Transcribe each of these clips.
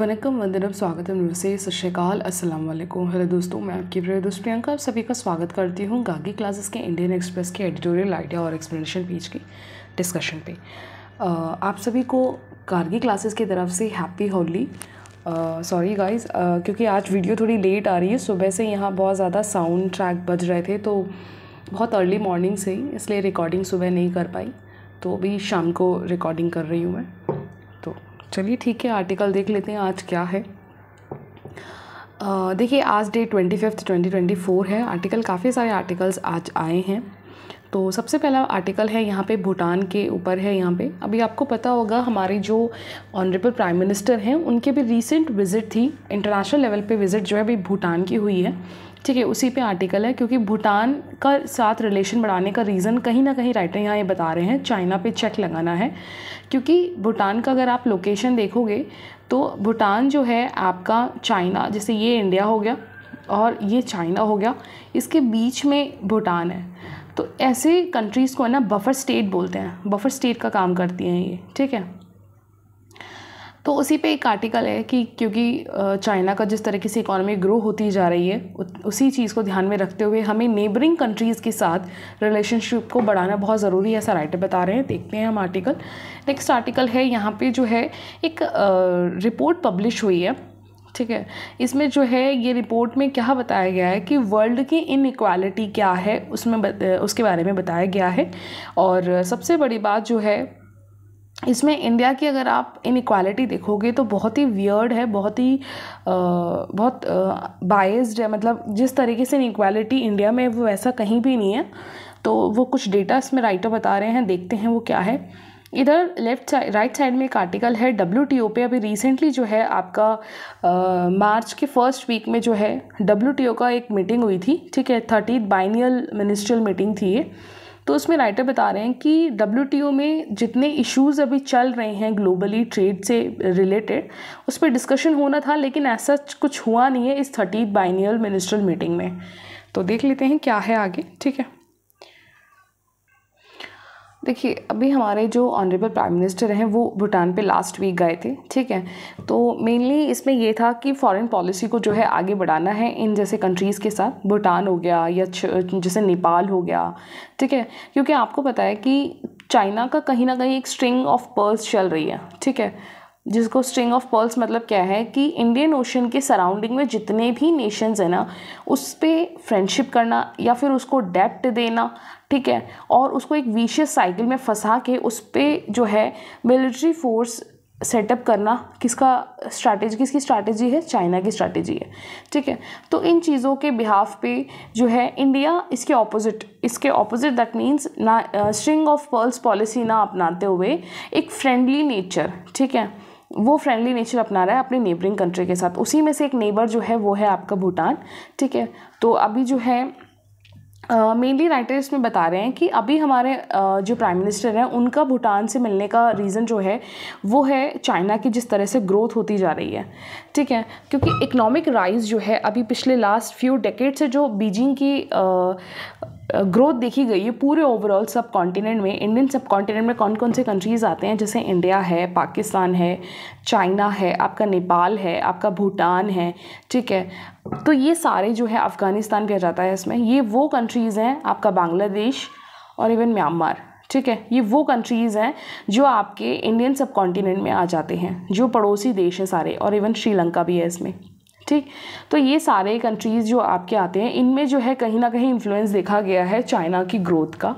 वनकम वंदनम स्वागतम नमस्ते सत श्रीकाल अस्सलाम हेलो दोस्तों मैं आपकी प्रिय दोस्त प्रियंका आप सभी का स्वागत करती हूँ गागी क्लासेस के इंडियन एक्सप्रेस के एडिटोरियल आइडिया और एक्सप्लेनेशन पेज की डिस्कशन पे आप सभी को गार्गी क्लासेस की तरफ से happy Holi sorry guys guys क्योंकि आज वीडियो थोड़ी लेट आ रही है सुबह से यहाँ बहुत ज़्यादा साउंड ट्रैक बज रहे थे तो बहुत अर्ली मॉर्निंग से ही इसलिए रिकॉर्डिंग सुबह नहीं कर पाई तो अभी शाम को रिकॉर्डिंग कर रही हूँ मैं चलिए ठीक है आर्टिकल देख लेते हैं आज क्या है देखिए आज date twenty fifth twenty twenty four है आर्टिकल काफ़ी सारे आर्टिकल्स आज आए हैं तो सबसे पहला आर्टिकल है यहाँ पे भूटान के ऊपर है यहाँ पे अभी आपको पता होगा हमारे जो ऑनरेबल प्राइम मिनिस्टर हैं उनके भी रीसेंट विज़िट थी इंटरनेशनल लेवल पे विज़िट जो है अभी भूटान की हुई है ठीक है उसी पे आर्टिकल है क्योंकि भूटान का साथ रिलेशन बढ़ाने का रीज़न कहीं ना कहीं राइटर यहाँ ये बता रहे हैं चाइना पे चेक लगाना है क्योंकि भूटान का अगर आप लोकेशन देखोगे तो भूटान जो है आपका चाइना जैसे ये इंडिया हो गया और ये चाइना हो गया इसके बीच में भूटान है तो ऐसे कंट्रीज़ को है ना बफर स्टेट बोलते हैं बफर स्टेट का काम करती हैं ये ठीक है तो उसी पे एक आर्टिकल है कि क्योंकि चाइना का जिस तरीके से इकोनॉमी ग्रो होती जा रही है उसी चीज़ को ध्यान में रखते हुए हमें नेबरिंग कंट्रीज़ के साथ रिलेशनशिप को बढ़ाना बहुत ज़रूरी है ऐसा राइटर बता रहे हैं देखते हैं हम आर्टिकल नेक्स्ट आर्टिकल है यहाँ पर जो है एक रिपोर्ट पब्लिश हुई है ठीक है इसमें जो है ये रिपोर्ट में क्या बताया गया है कि वर्ल्ड की इनक्वालिटी क्या है उसमें उसके बारे में बताया गया है और सबसे बड़ी बात जो है इसमें इंडिया की अगर आप इनक्वालिटी देखोगे तो बहुत ही वियर्ड है बहुत ही बहुत बायस्ड है मतलब जिस तरीके से इनक्वालिटी इंडिया में वो ऐसा कहीं भी नहीं है तो वो कुछ डेटा इसमें राइटर बता रहे हैं देखते हैं वो क्या है इधर लेफ्ट साइड राइट साइड में एक आर्टिकल है डब्ल्यू टी ओ पे अभी रिसेंटली जो है आपका आ, मार्च के फर्स्ट वीक में जो है डब्ल्यू टी ओ का एक मीटिंग हुई थी ठीक है थर्टीथ बाइनियल मिनिस्ट्रियल मीटिंग थी ये तो उसमें राइटर बता रहे हैं कि डब्ल्यू में जितने इश्यूज अभी चल रहे हैं ग्लोबली ट्रेड से रिलेटेड उस पर डिस्कशन होना था लेकिन ऐसा कुछ हुआ नहीं है इस थर्टी बाइनियल मिनिस्ट्रल मीटिंग में तो देख लेते हैं क्या है आगे ठीक है देखिए अभी हमारे जो ऑनरेबल प्राइम मिनिस्टर हैं वो भूटान पे लास्ट वीक गए थे ठीक है तो मेनली इसमें ये था कि फॉरेन पॉलिसी को जो है आगे बढ़ाना है इन जैसे कंट्रीज़ के साथ भूटान हो गया या जैसे नेपाल हो गया ठीक है क्योंकि आपको पता है कि चाइना का कहीं ना कहीं एक स्ट्रिंग ऑफ पर्स चल रही है ठीक है जिसको स्ट्रिंग ऑफ पर्ल्स मतलब क्या है कि इंडियन ओशन के सराउंडिंग में जितने भी नेशंस हैं ना उस पर फ्रेंडशिप करना या फिर उसको डेप्ट देना ठीक है और उसको एक विशियस साइकिल में फंसा के उस पर जो है मिलिट्री फोर्स सेटअप करना किसका स्ट्रैटेजी किसकी स्ट्रैटेजी है चाइना की स्ट्रैटेजी है ठीक है तो इन चीज़ों के बिहाफ पे जो है इंडिया इसके ऑपोजिट इसके ऑपोजिट दैट मीन्स ना स्ट्रिंग ऑफ पर्ल्स पॉलिसी ना अपनाते हुए एक फ्रेंडली नेचर ठीक है वो फ्रेंडली नेचर अपना रहा है अपने नेबरिंग कंट्री के साथ उसी में से एक नेबर जो है वो है आपका भूटान ठीक है तो अभी जो है मेनली राइटर इसमें बता रहे हैं कि अभी हमारे uh, जो प्राइम मिनिस्टर हैं उनका भूटान से मिलने का रीज़न जो है वो है चाइना की जिस तरह से ग्रोथ होती जा रही है ठीक है क्योंकि इकोनॉमिक राइज जो है अभी पिछले लास्ट फ्यू डेकेड से जो बीजिंग की uh, ग्रोथ देखी गई है पूरे ओवरऑल सब कॉन्टिनेंट में इंडियन सब कॉन्टिनेंट में कौन कौन से कंट्रीज़ आते हैं जैसे इंडिया है पाकिस्तान है चाइना है आपका नेपाल है आपका भूटान है ठीक है तो ये सारे जो है अफ़गानिस्तान भी आ जाता है इसमें ये वो कंट्रीज़ हैं आपका बांग्लादेश और इवन म्यांमार ठीक है ये वो कंट्रीज़ हैं जो आपके इंडियन सब कॉन्टिनेंट में आ जाते हैं जो पड़ोसी देश हैं सारे और इवन श्रीलंका भी है इसमें ठीक तो ये सारे कंट्रीज़ जो आपके आते हैं इनमें जो है कहीं ना कहीं इन्फ्लुएंस देखा गया है चाइना की ग्रोथ का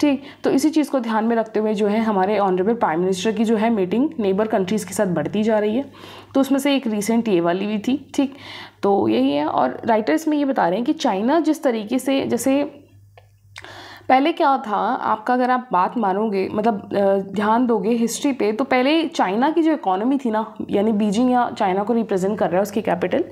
ठीक तो इसी चीज़ को ध्यान में रखते हुए जो है हमारे ऑनरेबल प्राइम मिनिस्टर की जो है मीटिंग नेबर कंट्रीज़ के साथ बढ़ती जा रही है तो उसमें से एक रिसेंट ये वाली भी थी ठीक तो यही है और राइटर्स में ये बता रहे हैं कि चाइना जिस तरीके से जैसे पहले क्या था आपका अगर आप बात मानोगे मतलब ध्यान दोगे हिस्ट्री पे तो पहले चाइना की जो इकोनॉमी थी ना यानी बीजिंग या चाइना को रिप्रेजेंट कर रहा है उसकी कैपिटल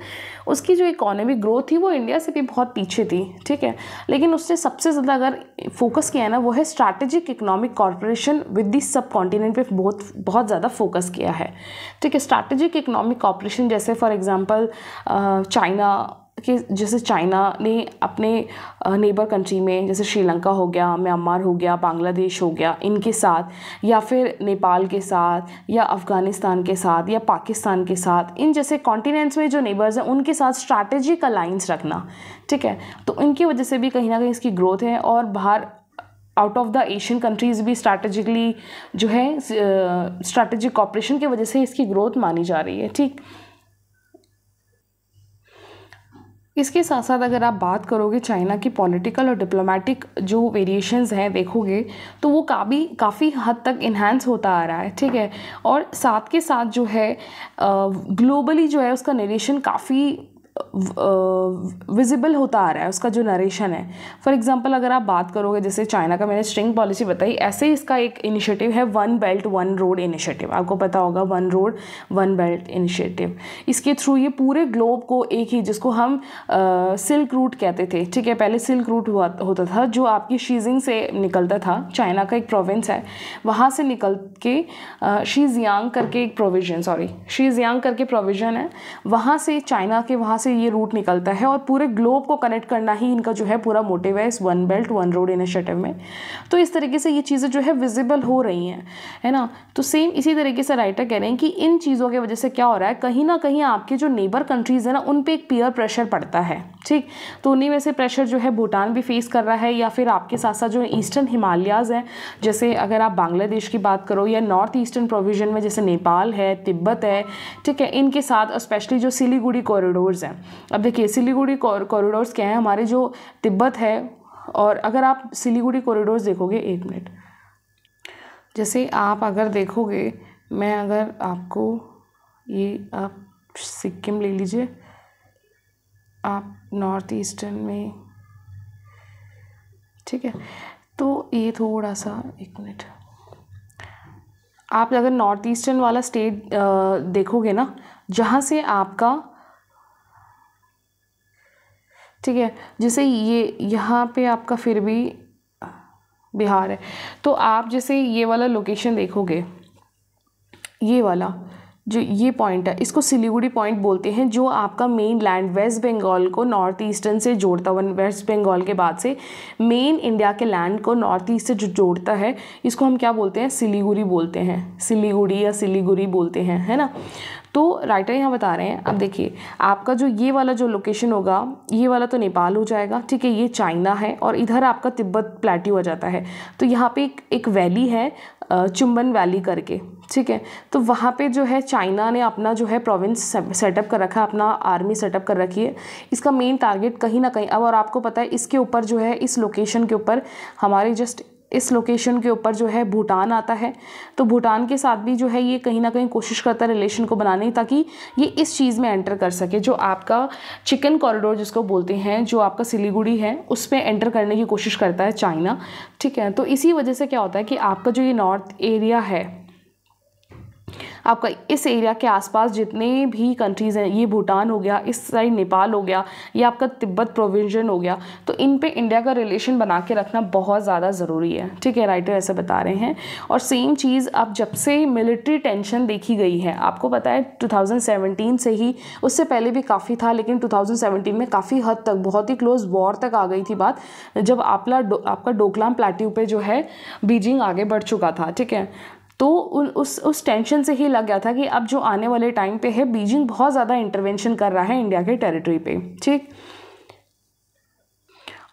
उसकी जो इकोनॉमी ग्रोथ थी वो इंडिया से भी बहुत पीछे थी ठीक है लेकिन उसने सबसे ज़्यादा अगर फोकस किया है ना वो है strategic economic corporation with the subcontinent पर बहुत बहुत ज़्यादा फोकस किया है ठीक है स्ट्रैटेजिक इकोनॉमिक कॉरपोरेशन जैसे फॉर एग्ज़ाम्पल चाइना कि जैसे चाइना ने अपने नेबर कंट्री में जैसे श्रीलंका हो गया म्यांमार हो गया बांग्लादेश हो गया इनके साथ या फिर नेपाल के साथ या अफ़गानिस्तान के साथ या पाकिस्तान के साथ इन जैसे कॉन्टिनेंट्स में जो नेबर्स हैं उनके साथ स्ट्रैटेजिक अलाइंस रखना ठीक है तो इनकी वजह से भी कहीं ना कहीं इसकी ग्रोथ है और बाहर out of the Asian countries भी स्ट्रैटेजिकली जो है स्ट्रैटेजिक कॉपरेशन की वजह से इसकी ग्रोथ मानी जा रही है ठीक इसके साथ साथ अगर आप बात करोगे चाइना की पॉलिटिकल और डिप्लोमेटिक जो वेरिएशंस हैं देखोगे तो वो काफ़ी काफ़ी हद तक इन्हांस होता आ रहा है ठीक है और साथ के साथ जो है ग्लोबली जो है उसका नरेशन काफ़ी विजिबल होता आ रहा है उसका जो नरेशन है फॉर एग्जांपल अगर आप बात करोगे जैसे चाइना का मैंने स्ट्रिंग पॉलिसी बताई ऐसे ही इसका एक इनिशिएटिव है one belt one road initiative आपको पता होगा one road one belt initiative इसके थ्रू ये पूरे ग्लोब को एक ही जिसको हम आ, सिल्क रूट कहते थे ठीक है पहले सिल्क रूट हुआ होता था जो आपकी शीजिंग से निकलता था चाइना का एक प्रोविंस है वहाँ से निकल के शीजियांग करके एक प्रोविजन सॉरी शीजियांग करके प्रोविजन है वहाँ से चाइना के वहाँ से ये रूट निकलता है और पूरे ग्लोब को कनेक्ट करना ही इनका जो है पूरा मोटिव है इस one belt one road initiative में तो इस तरीके से ये चीज़ें जो है विजिबल हो रही हैं है ना तो सेम इसी तरीके से राइटर कह रहे हैं कि इन चीज़ों की वजह से क्या हो रहा है कहीं ना कहीं आपके जो नेबर कंट्रीज़ है ना उन पर एक पीयर प्रेशर पड़ता है ठीक तो उन्हीं में से प्रेशर जो है भूटान भी फेस कर रहा है या फिर आपके साथ साथ जो ईस्टर्न हिमालयाज़ हैं जैसे अगर आप बांग्लादेश की बात करो या नॉर्थ ईस्टर्न प्रोविजन में जैसे नेपाल है तिब्बत है ठीक है इनके साथ स्पेशली जो सिलीगुड़ी कॉरिडोर्स हैं है अब देखिए सिलीगुड़ी कॉरिडोर्स क्या है हमारे जो तिब्बत है और अगर आप सिलीगुड़ी कॉरिडोर्स देखोगे एक मिनट जैसे आप अगर देखोगे मैं अगर आपको ये आप सिक्किम ले लीजिए आप नॉर्थ ईस्टर्न में ठीक है तो ये थोड़ा सा एक मिनट आप अगर नॉर्थ ईस्टर्न वाला स्टेट देखोगे ना जहाँ से आपका ठीक है जैसे ये यहाँ पे आपका फिर भी बिहार है तो आप जैसे ये वाला लोकेशन देखोगे ये वाला जो ये पॉइंट है इसको सिलीगुड़ी पॉइंट बोलते हैं जो आपका मेन लैंड वेस्ट बंगाल को नॉर्थ ईस्टर्न से जोड़ता है वेस्ट बंगाल के बाद से मेन इंडिया के लैंड को नॉर्थ ईस्ट से जो जोड़ता है इसको हम क्या बोलते हैं सिलीगुड़ी बोलते हैं सिलीगुड़ी या सिलीगुड़ी बोलते हैं है ना तो राइटर यहाँ बता रहे हैं अब देखिए आपका जो ये वाला जो लोकेशन होगा ये वाला तो नेपाल हो जाएगा ठीक है ये चाइना है और इधर आपका तिब्बत प्लेट्यू आ जाता है तो यहाँ पे एक एक वैली है चुंबन वैली करके ठीक है तो वहाँ पे जो है चाइना ने अपना जो है प्रोविंस सेटअप कर रखा है अपना आर्मी सेटअप कर रखी है इसका मेन टारगेट कहीं ना कहीं अब और आपको पता है इसके ऊपर जो है इस लोकेशन के ऊपर हमारे जस्ट इस लोकेशन के ऊपर जो है भूटान आता है तो भूटान के साथ भी जो है ये कहीं ना कहीं कोशिश करता है रिलेशन को बनाने ताकि ये इस चीज़ में एंटर कर सके जो आपका चिकन कॉरिडोर जिसको बोलते हैं जो आपका सिलीगुड़ी है उस पर एंटर करने की कोशिश करता है चाइना ठीक है तो इसी वजह से क्या होता है कि आपका जो ये नॉर्थ एरिया है आपका इस एरिया के आसपास जितने भी कंट्रीज़ हैं ये भूटान हो गया इस साइड नेपाल हो गया या आपका तिब्बत प्रोविजन हो गया तो इन पे इंडिया का रिलेशन बना के रखना बहुत ज़्यादा ज़रूरी है ठीक है राइटर ऐसे बता रहे हैं और सेम चीज़ अब जब से मिलिट्री टेंशन देखी गई है आपको पता है टू से ही उससे पहले भी काफ़ी था लेकिन टू में काफ़ी हद तक बहुत ही क्लोज वॉर तक आ गई थी बात जब आपला आपका डोकलाम प्लेट्यू पर जो है बीजिंग आगे बढ़ चुका था ठीक है तो उन उस उस टेंशन से ही लग गया था कि अब जो आने वाले टाइम पे है बीजिंग बहुत ज़्यादा इंटरवेंशन कर रहा है इंडिया के टेरिटरी पे ठीक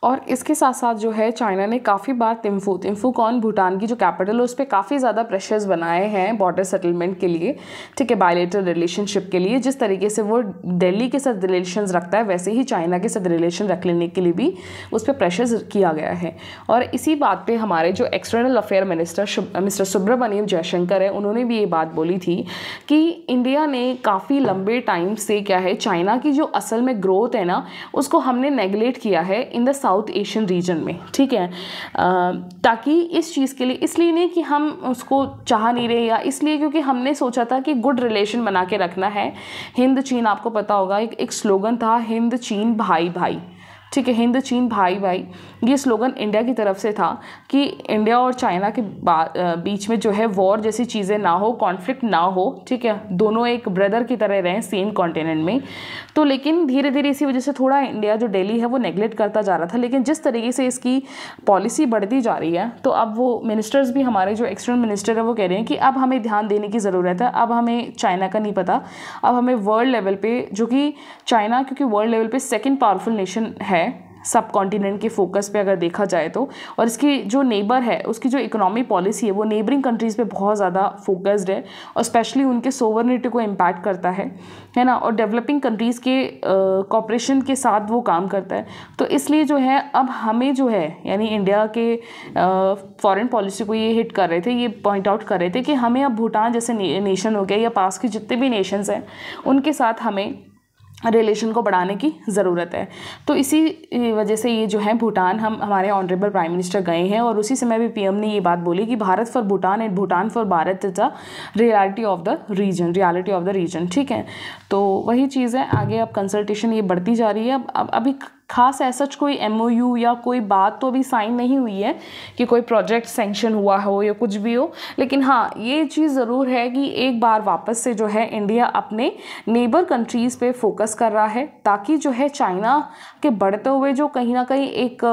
और इसके साथ साथ जो है चाइना ने काफ़ी बार तिम्फू कौन भूटान की जो कैपिटल है उस पर काफ़ी ज़्यादा प्रेशर्स बनाए हैं बॉर्डर सेटलमेंट के लिए ठीक है बायोलेटर रिलेशनशिप के लिए जिस तरीके से वो दिल्ली के साथ रिलेशन रखता है वैसे ही चाइना के साथ रिलेशन रख लेने के लिए भी उस पर प्रेशर्स किया गया है और इसी बात पर हमारे जो external affair minister mister Subrahmanyam Jaishankar हैं उन्होंने भी ये बात बोली थी कि इंडिया ने काफ़ी लंबे टाइम से क्या है चाइना की जो असल में ग्रोथ है ना उसको हमने नेगलेक्ट किया है in the South Asian region में ठीक है आ, ताकि इस चीज़ के लिए इसलिए नहीं कि हम उसको चाह नहीं रहे या इसलिए क्योंकि हमने सोचा था कि गुड रिलेशन बना के रखना है हिंद चीन आपको पता होगा एक, एक स्लोगन था हिंद चीन भाई भाई ठीक है हिंद चीन भाई भाई ये स्लोगन इंडिया की तरफ से था कि इंडिया और चाइना के बीच में जो है वॉर जैसी चीज़ें ना हो कॉन्फ्लिक्ट ना हो ठीक है दोनों एक ब्रदर की तरह रहें सेम कॉन्टिनेंट में तो लेकिन धीरे धीरे इसी वजह से थोड़ा इंडिया जो डेली है वो नेग्लेक्ट करता जा रहा था लेकिन जिस तरीके से इसकी पॉलिसी बढ़ती जा रही है तो अब वो मिनिस्टर्स भी हमारे जो एक्सटर्नल मिनिस्टर है वो कह रहे हैं कि अब हमें ध्यान देने की ज़रूरत है अब हमें चाइना का नहीं पता अब हमें वर्ल्ड लेवल पे जो कि चाइना क्योंकि वर्ल्ड लेवल पे सेकंड पावरफुल नेशन है सब कॉन्टिनेंट के फोकस पे अगर देखा जाए तो और इसकी जो नेबर है उसकी जो इकोनॉमिक पॉलिसी है वो नेबरिंग कंट्रीज़ पे बहुत ज़्यादा फोकस्ड है और स्पेशली उनके सोवर्निटी को इम्पैक्ट करता है है ना और डेवलपिंग कंट्रीज़ के कॉपरेशन के साथ वो काम करता है तो इसलिए जो है अब हमें जो है यानी इंडिया के फॉरेन पॉलिसी को ये हिट कर रहे थे ये पॉइंट आउट कर रहे थे कि हमें अब भूटान जैसे ने, नेशन हो गया या पास के जितने भी नेशंस हैं उनके साथ हमें रिलेशन को बढ़ाने की ज़रूरत है तो इसी वजह से ये जो है भूटान हम हमारे ऑनरेबल प्राइम मिनिस्टर गए हैं और उसी समय भी पीएम ने ये बात बोली कि Bharat for Bhutan and Bhutan for Bharat is a reality of the region reality of the region ठीक है तो वही चीज़ है आगे अब कंसल्टेशन ये बढ़ती जा रही है अब अब अभी खास ऐसा कोई एम या कोई बात तो अभी साइन नहीं हुई है कि कोई प्रोजेक्ट सेंक्शन हुआ हो या कुछ भी हो लेकिन हाँ ये चीज़ ज़रूर है कि एक बार वापस से जो है इंडिया अपने नेबर कंट्रीज़ पे फोकस कर रहा है ताकि जो है चाइना के बढ़ते हुए जो कहीं ना कहीं एक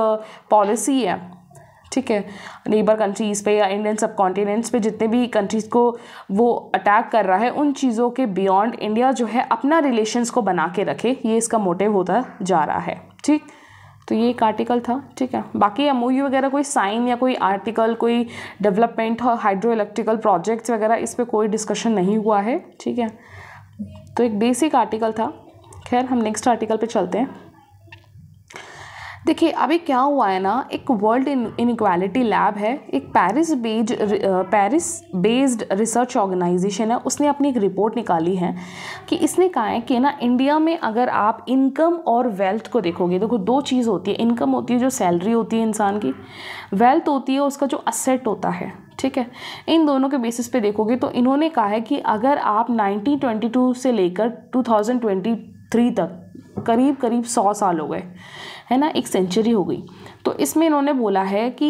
पॉलिसी uh, है ठीक है नेबर कंट्रीज़ पे या इंडियन सब कॉन्टिनेंट्स पे जितने भी कंट्रीज़ को वो अटैक कर रहा है उन चीज़ों के बियॉन्ड इंडिया जो है अपना रिलेशंस को बना के रखे ये इसका मोटिव होता जा रहा है ठीक तो ये एक आर्टिकल था ठीक है बाकी एम वगैरह कोई साइन या कोई आर्टिकल कोई डेवलपमेंट और हाइड्रो इलेक्ट्रिकल प्रोजेक्ट्स वगैरह इस पर कोई डिस्कशन नहीं हुआ है ठीक है तो एक बेसिक आर्टिकल था खैर हम नेक्स्ट आर्टिकल पे चलते हैं देखिए अभी क्या हुआ है ना एक वर्ल्ड इनक्वालिटी लैब है एक Paris based Paris based research organisation है उसने अपनी एक रिपोर्ट निकाली है कि इसने कहा है कि ना इंडिया में अगर आप इनकम और वेल्थ को देखोगे देखो दो चीज़ होती है इनकम होती है जो सैलरी होती है इंसान की वेल्थ होती है उसका जो असेट होता है ठीक है इन दोनों के बेसिस पे देखोगे तो इन्होंने कहा है कि अगर आप 1922 से लेकर 2023 तक करीब करीब सौ साल हो गए है ना एक सेंचुरी हो गई तो इसमें इन्होंने बोला है कि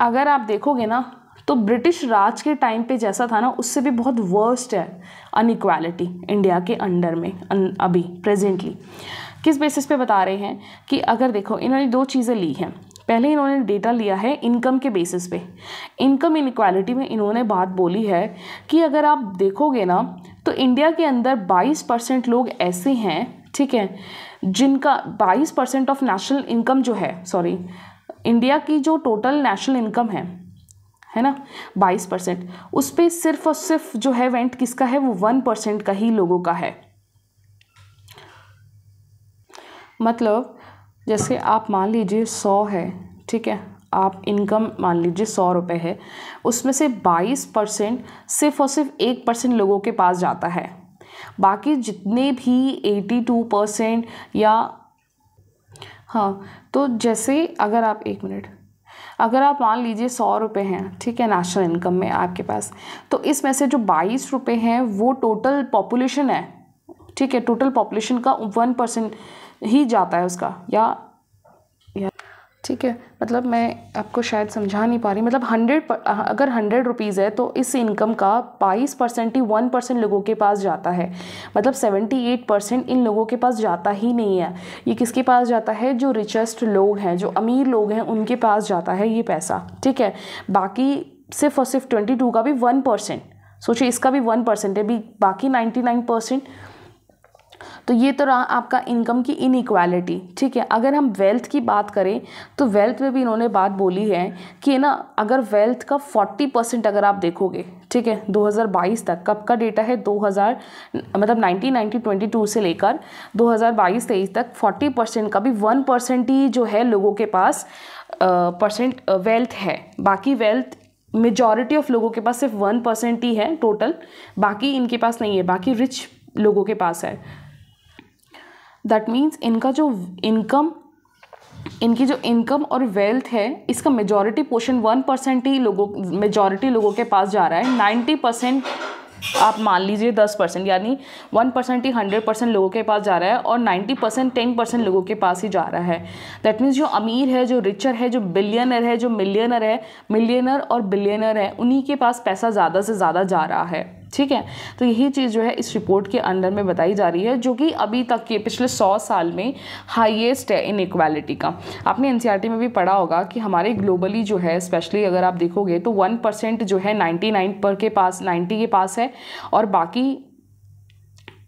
अगर आप देखोगे ना तो ब्रिटिश राज के टाइम पे जैसा था ना उससे भी बहुत वर्स्ट है अनइक्वालिटी इंडिया के अंडर में अभी प्रेजेंटली किस बेसिस पे बता रहे हैं कि अगर देखो इन्होंने दो चीज़ें ली हैं पहले इन्होंने डेटा लिया है इनकम के बेसिस पे इनकम इनक्वालिटी में इन्होंने बात बोली है कि अगर आप देखोगे ना तो इंडिया के अंदर 22 परसेंट लोग ऐसे हैं ठीक है जिनका 22 परसेंट ऑफ नेशनल इनकम जो है सॉरी इंडिया की जो टोटल नेशनल इनकम है है ना 22 परसेंट उस पर सिर्फ और सिर्फ जो है वेंट किसका है वो वन परसेंट का ही लोगों का है मतलब जैसे आप मान लीजिए सौ है ठीक है आप इनकम मान लीजिए सौ रुपये है उसमें से बाईस परसेंट सिर्फ और सिर्फ एक परसेंट लोगों के पास जाता है बाकी जितने भी एटी टू परसेंट या हाँ तो जैसे अगर आप एक मिनट अगर आप मान लीजिए सौ रुपये हैं ठीक है नेशनल इनकम में आपके पास तो इसमें से जो बाईस रुपये हैं वो टोटल पॉपुलेशन है ठीक है टोटल पॉपुलेशन का वन परसेंट ही जाता है उसका या ठीक है मतलब मैं आपको शायद समझा नहीं पा रही मतलब हंड्रेड अगर हंड्रेड रुपीज़ है तो इस इनकम का बाईस परसेंट ही वन परसेंट लोगों के पास जाता है मतलब सेवेंटी एट परसेंट इन लोगों के पास जाता ही नहीं है ये किसके पास जाता है जो रिचेस्ट लोग हैं जो अमीर लोग हैं उनके पास जाता है ये पैसा ठीक है बाकी सिर्फ और सिर्फ ट्वेंटी टू का भी वन परसेंट सोचिए इसका भी वन परसेंट है भी बाकी नाइन्टी नाइन परसेंट तो ये तो रहा आपका इनकम की इनइक्वालिटी ठीक है अगर हम वेल्थ की बात करें तो वेल्थ में भी इन्होंने बात बोली है कि ना अगर वेल्थ का फोर्टी परसेंट अगर आप देखोगे ठीक है 2022 तक कब का डेटा है 2000 मतलब 1992 से लेकर 2022 हज़ार तक 40 परसेंट का भी वन परसेंट ही जो है लोगों के पास परसेंट वेल्थ है बाकी वेल्थ मेजॉरिटी ऑफ लोगों के पास सिर्फ वन परसेंट ही है टोटल बाकी इनके पास नहीं है बाकी रिच लोगों के पास है दैट मीन्स इनका जो इनकम इनकी जो इनकम और वेल्थ है इसका मेजॉरिटी पोर्शन वन परसेंट ही लोगों मेजॉरिटी लोगों के पास जा रहा है नाइन्टी परसेंट आप मान लीजिए दस परसेंट यानी वन परसेंट ही हंड्रेड परसेंट लोगों के पास जा रहा है और नाइन्टी परसेंट टेन परसेंट लोगों के पास ही जा रहा है दैट मीन्स जो अमीर है जो रिचर है जो बिलियनर है जो मिलियनर है मिलियनर और बिलियनर है उन्हीं के पास पैसा ज़्यादा से ज़्यादा जा रहा है ठीक है तो यही चीज़ जो है इस रिपोर्ट के अंडर में बताई जा रही है जो कि अभी तक के पिछले सौ साल में हाईएस्ट है इन इक्वालिटी का आपने एन e में भी पढ़ा होगा कि हमारे ग्लोबली जो है स्पेशली अगर आप देखोगे तो वन परसेंट जो है नाइन्टी नाइन पर के पास नाइन्टी के पास है और बाकी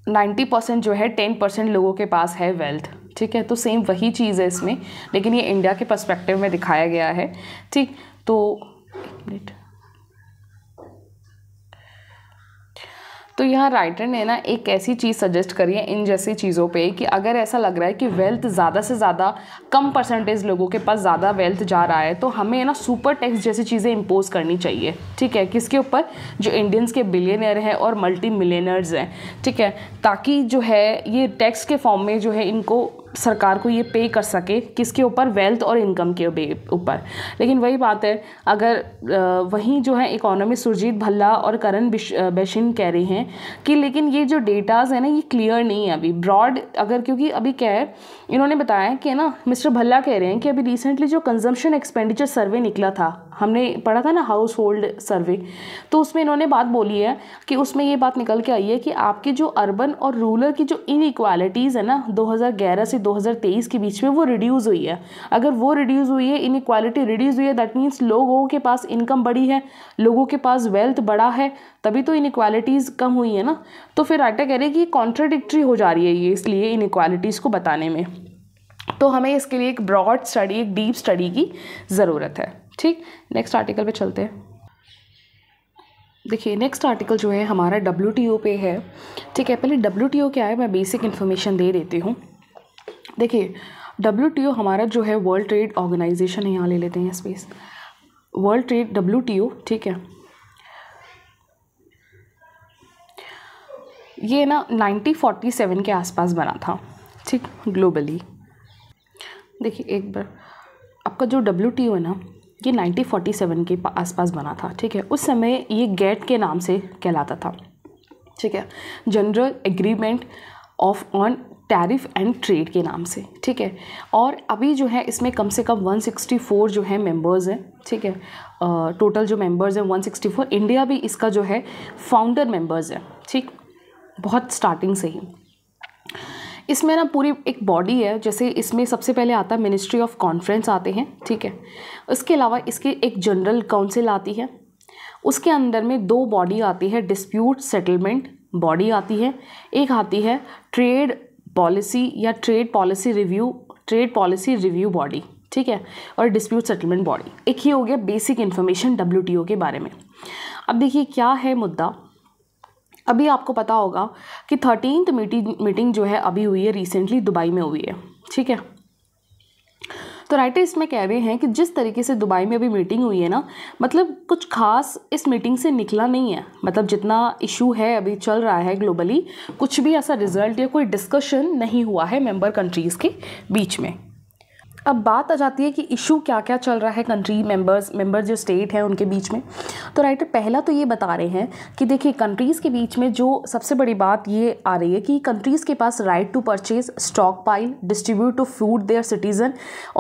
नाइन्टी परसेंट जो है टेन परसेंट लोगों के पास है वेल्थ ठीक है तो सेम वही चीज़ है इसमें लेकिन ये इंडिया के परस्पेक्टिव में दिखाया गया है ठीक तो एक मिनट तो यहाँ राइटर ने ना एक ऐसी चीज़ सजेस्ट करी है इन जैसी चीज़ों पे कि अगर ऐसा लग रहा है कि वेल्थ ज़्यादा से ज़्यादा कम परसेंटेज लोगों के पास ज़्यादा वेल्थ जा रहा है तो हमें ना सुपर टैक्स जैसी चीज़ें इम्पोज करनी चाहिए ठीक है किसके ऊपर जो इंडियंस के बिलियनियर हैं और मल्टी मिलियनर्स हैं ठीक है ताकि जो है ये टैक्स के फॉर्म में जो है इनको सरकार को ये पे कर सके किसके ऊपर वेल्थ और इनकम के ऊपर लेकिन वही बात है अगर वहीं जो है इकोनॉमी सुरजीत भल्ला और करण बेशिन कह रहे हैं कि लेकिन ये जो डेटाज़ है ना ये क्लियर नहीं है अभी ब्रॉड अगर क्योंकि अभी क्या है इन्होंने बताया कि ना मिस्टर भल्ला कह रहे हैं कि अभी रिसेंटली जो कंजम्पशन एक्सपेंडिचर सर्वे निकला था हमने पढ़ा था ना हाउस होल्ड सर्वे तो उसमें इन्होंने बात बोली है कि उसमें ये बात निकल के आई है कि आपके जो अर्बन और रूरल की जो इनइक्वालिटीज़ है ना दो से 2023 के बीच में वो रिड्यूस हुई है अगर वो रिड्यूस हुई है इनक्वालिटी रिड्यूस हुई है दैट मीन्स लोगों के पास इनकम बढ़ी है लोगों के पास वेल्थ बढ़ा है तभी तो इनक्वालिटीज़ कम हुई है ना तो फिर राइटर कह रहे हैं कि कॉन्ट्राडिक्ट्री हो जा रही है ये इसलिए इनक्वालिटीज़ को बताने में तो हमें इसके लिए एक ब्रॉड स्टडी एक डीप स्टडी की ज़रूरत है ठीक नेक्स्ट आर्टिकल पे चलते हैं देखिए नेक्स्ट आर्टिकल जो है हमारा डब्ल्यू पे है ठीक है पहले डब्ल्यू क्या है मैं बेसिक इन्फॉर्मेशन दे देती हूँ देखिए डब्ल्यू टी ओ हमारा जो है वर्ल्ड ट्रेड ऑर्गेनाइजेशन है यहाँ ले लेते हैं space world trade W T O ठीक है ये ना 1947 के आसपास बना था ठीक ग्लोबली देखिए एक बार आपका जो डब्ल्यू टी ओ है ना ये 1947 के आसपास बना था ठीक है उस समय ये गेट के नाम से कहलाता था ठीक है general agreement of on tariff and trade के नाम से ठीक है और अभी जो है इसमें कम से कम 164 जो है मेंबर्स हैं ठीक है टोटल जो मेंबर्स हैं 164 इंडिया भी इसका जो है फाउंडर मेंबर्स है ठीक बहुत स्टार्टिंग से ही इसमें ना पूरी एक बॉडी है जैसे इसमें सबसे पहले आता है मिनिस्ट्री ऑफ कॉन्फ्रेंस आते हैं ठीक है इसके अलावा इसकी एक जनरल काउंसिल आती है उसके अंदर में दो बॉडी आती है डिस्प्यूट सेटलमेंट बॉडी आती है एक आती है ट्रेड पॉलिसी या trade policy review trade policy review body ठीक है और डिस्प्यूट सेटलमेंट बॉडी एक ही हो गया बेसिक इन्फॉर्मेशन डब्ल्यू के बारे में अब देखिए क्या है मुद्दा अभी आपको पता होगा कि थर्टीनथ मीटिंग मीटिंग जो है अभी हुई है रिसेंटली दुबई में हुई है ठीक है तो राइटर इसमें कह रहे हैं कि जिस तरीके से दुबई में अभी मीटिंग हुई है ना मतलब कुछ खास इस मीटिंग से निकला नहीं है मतलब जितना इशू है अभी चल रहा है ग्लोबली कुछ भी ऐसा रिजल्ट या कोई डिस्कशन नहीं हुआ है मेंबर कंट्रीज़ के बीच में अब बात आ जाती है कि इशू क्या क्या चल रहा है कंट्री मेंबर्स मेंबर जो स्टेट हैं उनके बीच में तो राइटर पहला तो ये बता रहे हैं कि देखिए कंट्रीज़ के बीच में जो सबसे बड़ी बात ये आ रही है कि कंट्रीज़ के पास right to purchase stockpile distribute to food their citizen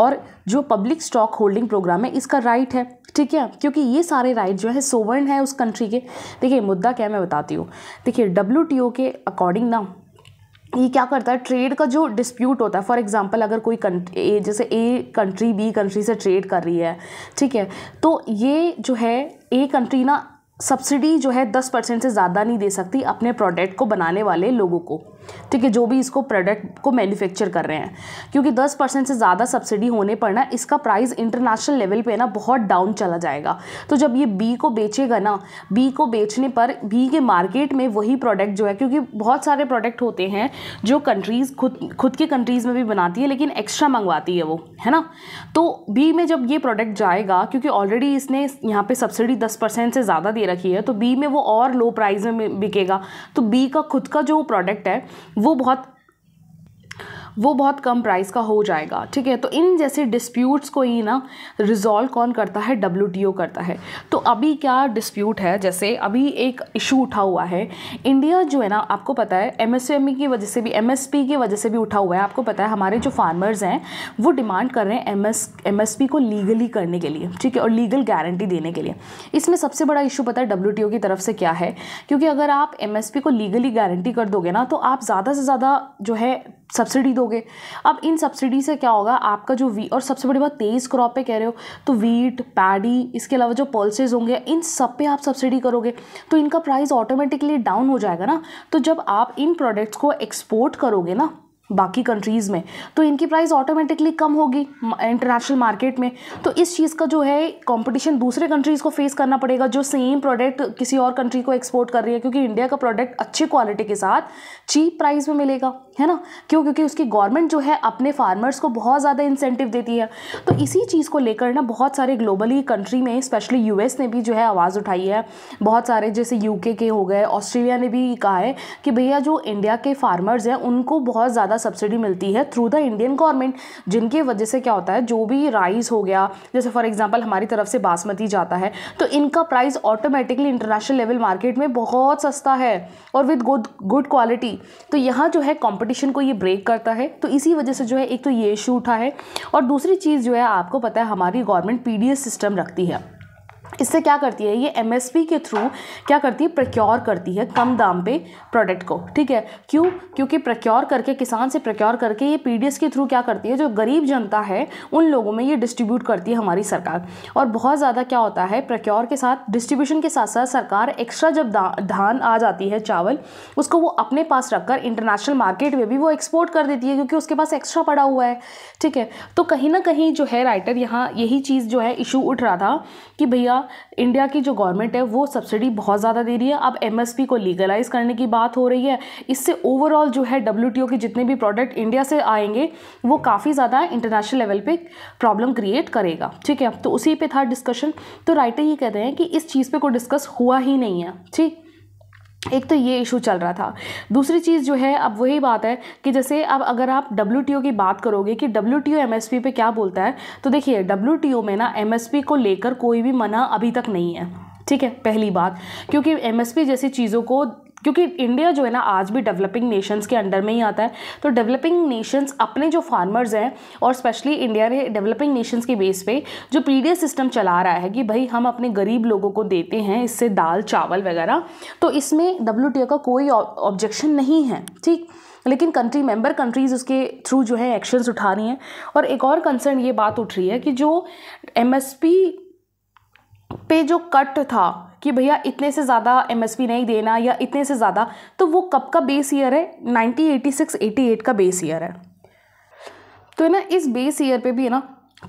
और जो पब्लिक स्टॉक होल्डिंग प्रोग्राम है इसका राइट है ठीक है क्योंकि ये सारे राइट जो है सोवर्ण है उस कंट्री के देखिए मुद्दा क्या मैं बताती हूँ देखिए डब्ल्यू के अकॉर्डिंग ना ये क्या करता है ट्रेड का जो डिस्प्यूट होता है फॉर एग्जांपल अगर कोई कंट्री जैसे ए कंट्री बी कंट्री से ट्रेड कर रही है ठीक है तो ये जो है ए कंट्री ना सब्सिडी जो है दस परसेंट से ज़्यादा नहीं दे सकती अपने प्रोडक्ट को बनाने वाले लोगों को ठीक है जो भी इसको प्रोडक्ट को मैन्युफैक्चर कर रहे हैं क्योंकि दस परसेंट से ज़्यादा सब्सिडी होने पर ना इसका प्राइस इंटरनेशनल लेवल पे ना बहुत डाउन चला जाएगा तो जब ये बी को बेचेगा ना बी को बेचने पर बी के मार्केट में वही प्रोडक्ट जो है क्योंकि बहुत सारे प्रोडक्ट होते हैं जो कंट्रीज़ खुद खुद की कंट्रीज़ में भी बनाती है लेकिन एक्स्ट्रा मंगवाती है वो है ना तो बी में जब ये प्रोडक्ट जाएगा क्योंकि ऑलरेडी इसने यहाँ पर सब्सिडी दस से ज़्यादा दे रखी है तो बी में वो और लो प्राइस में बिकेगा तो बी का खुद का जो प्रोडक्ट है वो बहुत वो बहुत कम प्राइस का हो जाएगा ठीक है तो इन जैसे डिस्प्यूट्स को ही ना रिजॉल्व कौन करता है डब्ल्यू करता है तो अभी क्या डिस्प्यूट है जैसे अभी एक इशू उठा हुआ है इंडिया जो है ना आपको पता है एम e की वजह से भी एम की वजह से भी उठा हुआ है आपको पता है हमारे जो फार्मर्स हैं वो डिमांड कर रहे हैं एम एस को लीगली करने के लिए ठीक है और लीगल गारंटी देने के लिए इसमें सबसे बड़ा इशू पता है डब्ल्यू की तरफ से क्या है क्योंकि अगर आप एम को लीगली गारंटी कर दोगे ना तो आप ज़्यादा से ज़्यादा जो है सब्सिडी दोगे अब इन सब्सिडी से क्या होगा आपका जो वी और सबसे बड़ी बात तेज़ क्रॉप पे कह रहे हो तो वीट पैडी इसके अलावा जो पल्सेज होंगे इन सब पे आप सब्सिडी करोगे तो इनका प्राइस ऑटोमेटिकली डाउन हो जाएगा ना तो जब आप इन प्रोडक्ट्स को एक्सपोर्ट करोगे ना बाकी कंट्रीज़ में तो इनकी प्राइस ऑटोमेटिकली कम होगी इंटरनेशनल मार्केट में तो इस चीज़ का जो है कंपटीशन दूसरे कंट्रीज़ को फेस करना पड़ेगा जो सेम प्रोडक्ट किसी और कंट्री को एक्सपोर्ट कर रही है क्योंकि इंडिया का प्रोडक्ट अच्छी क्वालिटी के साथ चीप प्राइस में मिलेगा है ना क्यों क्योंकि उसकी गवर्नमेंट जो है अपने फार्मर्स को बहुत ज़्यादा इंसेंटिव देती है तो इसी चीज़ को लेकर ना बहुत सारे ग्लोबली कंट्री में स्पेशली यू ने भी जो है आवाज़ उठाई है बहुत सारे जैसे यू के हो गए ऑस्ट्रेलिया ने भी कहा है कि भैया जो इंडिया के फार्मर्स हैं उनको बहुत ज़्यादा सब्सिडी मिलती है थ्रू द इंडियन गवर्नमेंट जिनकी वजह से क्या होता है जो भी राइस हो गया जैसे फॉर एग्जाम्पल हमारी तरफ से बासमती जाता है तो इनका price automatically international level market में बहुत सस्ता है और विद गुड गुड क्वालिटी तो यहाँ जो है कॉम्पिटिशन को ये ब्रेक करता है तो इसी वजह से जो है एक तो ये इशू उठा है और दूसरी चीज़ जो है आपको पता है हमारी गवर्नमेंट पी सिस्टम रखती है इससे क्या करती है ये एमएसपी के थ्रू क्या करती है प्रक्योर करती है कम दाम पे प्रोडक्ट को ठीक है क्यों क्योंकि प्रक्योर करके किसान से प्रक्योर करके ये पीडीएस के थ्रू क्या करती है जो गरीब जनता है उन लोगों में ये डिस्ट्रीब्यूट करती है हमारी सरकार और बहुत ज़्यादा क्या होता है प्रक्योर के साथ डिस्ट्रीब्यूशन के साथ साथ सरकार एक्स्ट्रा जब धान आ जाती है चावल उसको वो अपने पास रखकर इंटरनेशनल मार्केट में भी वो एक्सपोर्ट कर देती है क्योंकि उसके पास एक्स्ट्रा पड़ा हुआ है ठीक है तो कहीं ना कहीं जो है राइटर यहाँ यही चीज़ जो है इशू उठ रहा था कि भैया का इंडिया की जो गवर्नमेंट है वो सब्सिडी बहुत ज़्यादा दे रही है अब एमएसपी को लीगलाइज़ करने की बात हो रही है इससे ओवरऑल जो है डब्ल्यू के जितने भी प्रोडक्ट इंडिया से आएंगे वो काफ़ी ज़्यादा इंटरनेशनल लेवल पर प्रॉब्लम क्रिएट करेगा ठीक है तो उसी पर था डिस्कशन तो राइटर ये कहते हैं कि इस चीज़ पर कोई डिस्कस हुआ ही नहीं है ठीक एक तो ये इशू चल रहा था दूसरी चीज़ जो है अब वही बात है कि जैसे अब अगर आप डब्ल्यू की बात करोगे कि डब्ल्यू टी ओ पे क्या बोलता है तो देखिए डब्ल्यू में ना एम को लेकर कोई भी मना अभी तक नहीं है ठीक है पहली बात क्योंकि पी जैसी चीज़ों को क्योंकि इंडिया जो है ना आज भी डेवलपिंग नेशंस के अंडर में ही आता है तो डेवलपिंग नेशंस अपने जो फार्मर्स हैं और स्पेशली इंडिया ने डेवलपिंग नेशंस के बेस पे जो पीडीएस सिस्टम चला रहा है कि भाई हम अपने गरीब लोगों को देते हैं इससे दाल चावल वगैरह तो इसमें डब्ल्यू का कोई ऑब्जेक्शन नहीं है ठीक लेकिन कंट्री मेंबर कंट्रीज़ उसके थ्रू जो है एक्शंस उठा रही हैं और एक और कंसर्न ये बात उठ रही है कि जो एमएसपी पे जो कट था कि भैया इतने से ज़्यादा एम नहीं देना या इतने से ज़्यादा तो वो कब का बेस ईयर है nineteen eighty six eighty eight का बेस ईयर है तो है ना इस बेस ईयर पे भी है ना